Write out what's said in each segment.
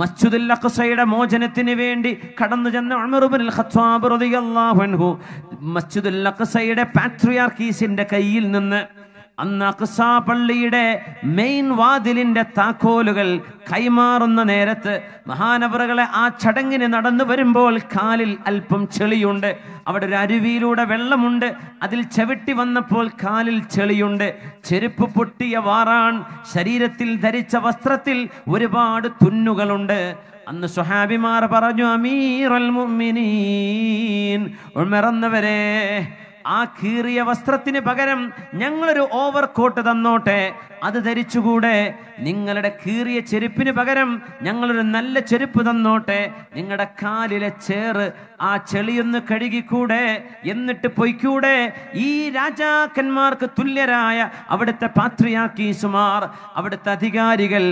മസ്ജിദുൽ അഖ്സയുടെ മോചനത്തിന് വേണ്ടി കടന്നു ചെന്ന ഉമർബിൻ ഖത്താബ് റളിയല്ലാഹു അൻഹു മസ്ജിദുൽ അഖ്സയുടെ പാട്രിയാർക്കീസിന്റെ കയ്യിൽ നിന്ന് അന്ന് അക്സാ പള്ളിയുടെ മെയിൻ വാതിലിന്റെ താക്കോലുകൾ കൈമാറുന്ന നേരത്ത് മഹാനവറുകളെ ആ ചടങ്ങിന് നടന്നു വരുമ്പോൾ കാലിൽ അല്പം ചെളിയുണ്ട് അവിടെ ഒരു അരുവിയിലൂടെ വെള്ളമുണ്ട് അതിൽ ചവിട്ടി വന്നപ്പോൾ കാലിൽ ചെളിയുണ്ട് ചെരുപ്പ് പൊട്ടിയ വാറാൻ ശരീരത്തിൽ ധരിച്ച വസ്ത്രത്തിൽ ഒരുപാട് തുന്നുകളുണ്ട് അന്ന് സുഹാബിമാർ പറഞ്ഞു അമീർ അൽ മുഅ്മിനീൻ ഉൾമറന്നവരെ ആ കീറിയ വസ്ത്രത്തിന് പകരം ഞങ്ങളൊരു ഓവർ കോട്ട് തന്നോട്ടെ അത് ധരിച്ചുകൂടെ നിങ്ങളുടെ കീറിയ ചെരുപ്പിന് പകരം ഞങ്ങളൊരു നല്ല ചെരുപ്പ് തന്നോട്ടെ നിങ്ങളുടെ കാലിലെ ചേറ് ആ ചെളിയൊന്ന് കഴുകിക്കൂടെ എന്നിട്ട് പൊയ്ക്കൂടെ ഈ രാജാക്കന്മാർക്ക് തുല്യരായ അവിടുത്തെ സുമാർ അവിടുത്തെ അധികാരികൾ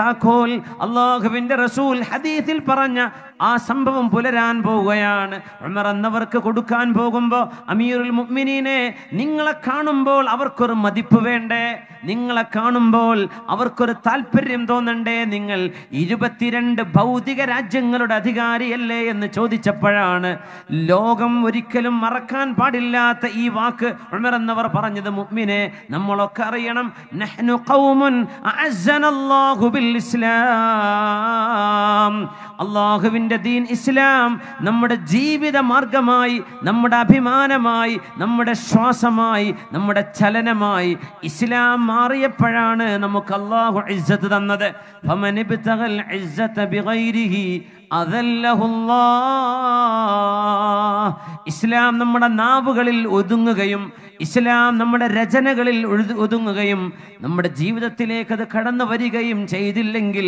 താക്കോൽ അള്ളാഹുവിന്റെ റസൂൽ ഹദീസിൽ പറഞ്ഞ ആ സംഭവം പുലരാൻ പോവുകയാണ് ഉമർ എന്നവർക്ക് കൊടുക്കാൻ പോകുമ്പോൾ അമീറുൽ മുഅ്മിനീനെ നിങ്ങളെ കാണുമ്പോൾ അവർക്കൊരു മതിപ്പ് വേണ്ടേ നിങ്ങളെ കാണുമ്പോൾ അവർക്കൊരു താല്പര്യം തോന്നണ്ടേ നിങ്ങൾ ഇരുപത്തിരണ്ട് ഭൗതിക രാജ്യങ്ങളുടെ അധികാരിയല്ലേ എന്ന് ചോദിച്ചപ്പോഴാണ് ലോകം ഒരിക്കലും മറക്കാൻ പാടില്ലാത്ത ഈ വാക്ക് ഉമർ എന്നവർ പറഞ്ഞത് മുഗ്മിനെ നമ്മളൊക്കെ അറിയണം നഹ്നു ഖൗമുൻ അഅസ്സനല്ലാഹു ബിൽ ഇസ്ലാം അള്ളാഹുവിൻ്റെ ദീൻ ഇസ്ലാം നമ്മുടെ ജീവിത മാർഗമായി നമ്മുടെ അഭിമാനമായി നമ്മുടെ ശ്വാസമായി നമ്മുടെ ചലനമായി ഇസ്ലാം മാറിയപ്പോഴാണ് നമുക്ക് അള്ളാഹു ഇജ്ജത്ത് തന്നത് ഇസ്ലാം നമ്മുടെ നാവുകളിൽ ഒതുങ്ങുകയും ഇസ്ലാം നമ്മുടെ രചനകളിൽ ഒതുങ്ങുകയും നമ്മുടെ ജീവിതത്തിലേക്ക് അത് കടന്നു വരികയും ചെയ്തില്ലെങ്കിൽ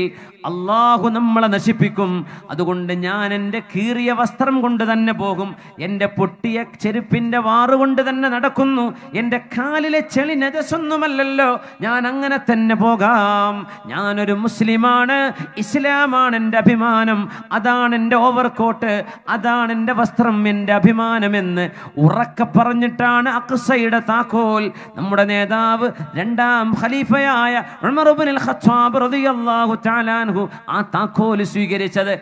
അള്ളാഹു നമ്മളെ നശിപ്പിക്കും അതുകൊണ്ട് ഞാൻ എൻ്റെ കീറിയ വസ്ത്രം കൊണ്ട് തന്നെ പോകും എൻ്റെ പൊട്ടിയ ചെരുപ്പിൻ്റെ വാറുകൊണ്ട് തന്നെ നടക്കുന്നു എൻ്റെ കാലിലെ ചെളി നജസൊന്നുമല്ലല്ലോ ഞാൻ അങ്ങനെ തന്നെ പോകാം ഞാനൊരു മുസ്ലിമാണ് ഇസ്ലാമാണ് എൻ്റെ അഭിമാനം അതാണ് എൻ്റെ ഓവർകോട്ട് അതാണ് എൻ്റെ വസ്ത്രം എൻ്റെ അഭിമാനമെന്ന് ഉറക്കെ പറഞ്ഞിട്ടാണ് അക്സൈ ഖുബയുടെ താക്കോൽ നമ്മുടെ നേതാവ് രണ്ടാം ഖലീഫയായ ഉമർ ഇബ്നുൽ ഖത്താബ് റളിയല്ലാഹു തആലാൻഹു ആ താക്കോൽ സ്വീകരിച്ചത്